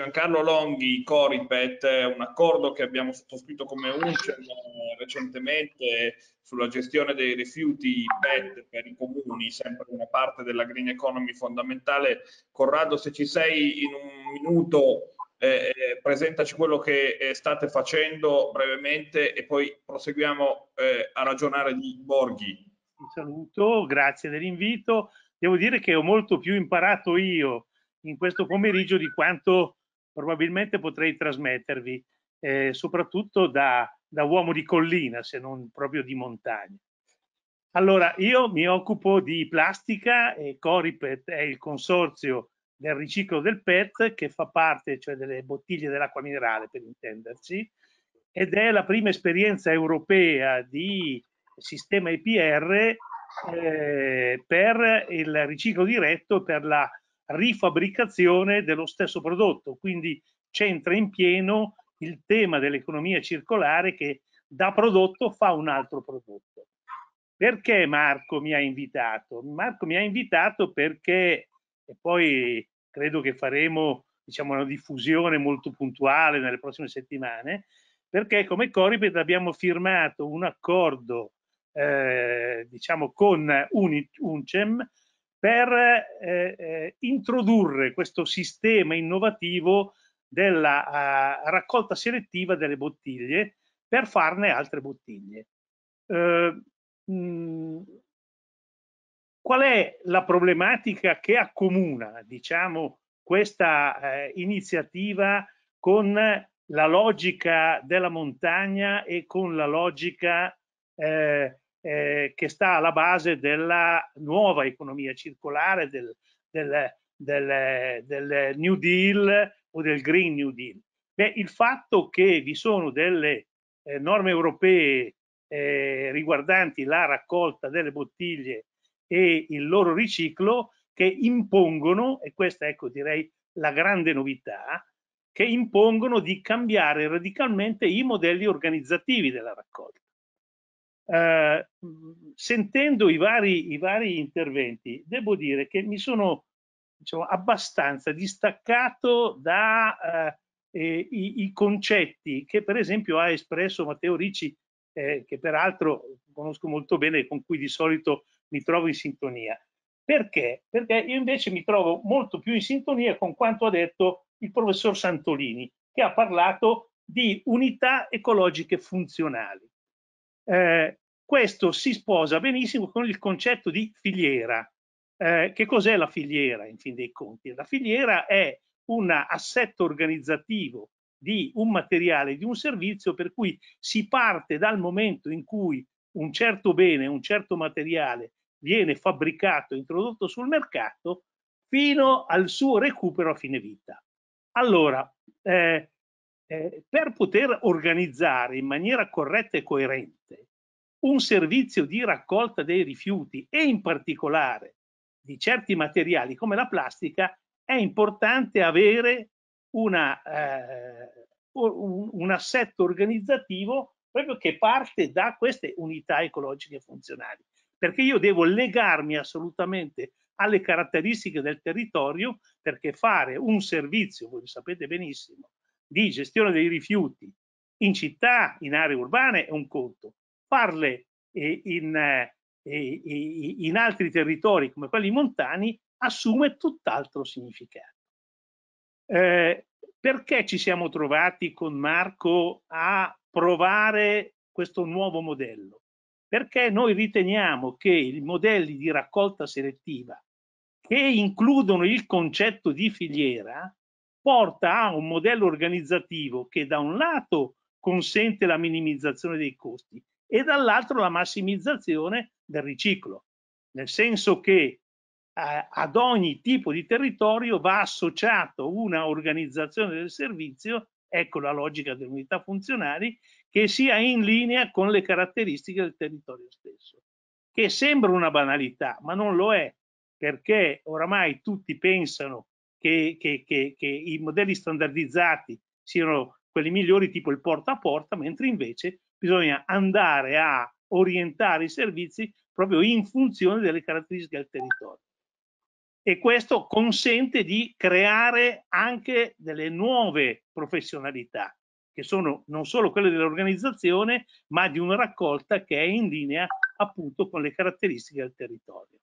Giancarlo Longhi, Coripet, un accordo che abbiamo sottoscritto come UNCEM recentemente sulla gestione dei rifiuti PET per i comuni, sempre una parte della green economy fondamentale. Corrado, se ci sei in un minuto, eh, eh presentaci quello che eh, state facendo brevemente e poi proseguiamo eh, a ragionare di Borghi. Un saluto, grazie dell'invito. Devo dire che ho molto più imparato io in questo pomeriggio di quanto probabilmente potrei trasmettervi, eh, soprattutto da, da uomo di collina, se non proprio di montagna. Allora, io mi occupo di plastica e Coripet è il consorzio del riciclo del PET che fa parte, cioè delle bottiglie dell'acqua minerale per intenderci, ed è la prima esperienza europea di sistema IPR eh, per il riciclo diretto, per la rifabbricazione dello stesso prodotto, quindi c'entra in pieno il tema dell'economia circolare che da prodotto fa un altro prodotto. Perché Marco mi ha invitato? Marco mi ha invitato perché, e poi credo che faremo diciamo, una diffusione molto puntuale nelle prossime settimane, perché come Coriped abbiamo firmato un accordo eh, diciamo, con UNICEM per eh, eh, introdurre questo sistema innovativo della eh, raccolta selettiva delle bottiglie per farne altre bottiglie. Mh, eh, mm, qual è la problematica che accomuna, diciamo, questa eh, iniziativa con la logica della montagna e con la logica eh, eh, che sta alla base della nuova economia circolare, del, del, del, del New Deal o del Green New Deal. Beh, il fatto che vi sono delle eh, norme europee eh, riguardanti la raccolta delle bottiglie e il loro riciclo che impongono, e questa ecco direi la grande novità, che impongono di cambiare radicalmente i modelli organizzativi della raccolta. Eh, sentendo i vari, i vari, interventi, devo dire che mi sono diciamo, abbastanza distaccato dai eh, eh i concetti che per esempio ha espresso Matteo Ricci, eh, che peraltro conosco molto bene e con cui di solito mi trovo in sintonia. Perché? Perché io invece mi trovo molto più in sintonia con quanto ha detto il professor Santolini, che ha parlato di unità ecologiche funzionali. Eh, questo si sposa benissimo con il concetto di filiera. Eh, che cos'è la filiera in fin dei conti? La filiera è un assetto organizzativo di un materiale, di un servizio, per cui si parte dal momento in cui un certo bene, un certo materiale viene fabbricato, introdotto sul mercato, fino al suo recupero a fine vita. Allora, eh, eh, per poter organizzare in maniera corretta e coerente un servizio di raccolta dei rifiuti e in particolare di certi materiali come la plastica, è importante avere una, eh, un, un assetto organizzativo proprio che parte da queste unità ecologiche funzionali, perché io devo legarmi assolutamente alle caratteristiche del territorio perché fare un servizio, voi lo sapete benissimo, di gestione dei rifiuti in città, in aree urbane è un conto, farle eh, in, eh, eh in altri territori come quelli montani assume tutt'altro significato. Eh, perché ci siamo trovati con Marco a provare questo nuovo modello? Perché noi riteniamo che i modelli di raccolta selettiva che includono il concetto di filiera porta a un modello organizzativo che da un lato consente la minimizzazione dei costi e dall'altro la massimizzazione del riciclo, nel senso che eh, ad ogni tipo di territorio va associato una organizzazione del servizio, ecco la logica delle unità funzionali, che sia in linea con le caratteristiche del territorio stesso, che sembra una banalità, ma non lo è, perché oramai tutti pensano che, che, che, che i modelli standardizzati siano quelli migliori tipo il porta a porta, mentre invece bisogna andare a orientare i servizi proprio in funzione delle caratteristiche del territorio. E questo consente di creare anche delle nuove professionalità, che sono non solo quelle dell'organizzazione, ma di una raccolta che è in linea appunto con le caratteristiche del territorio.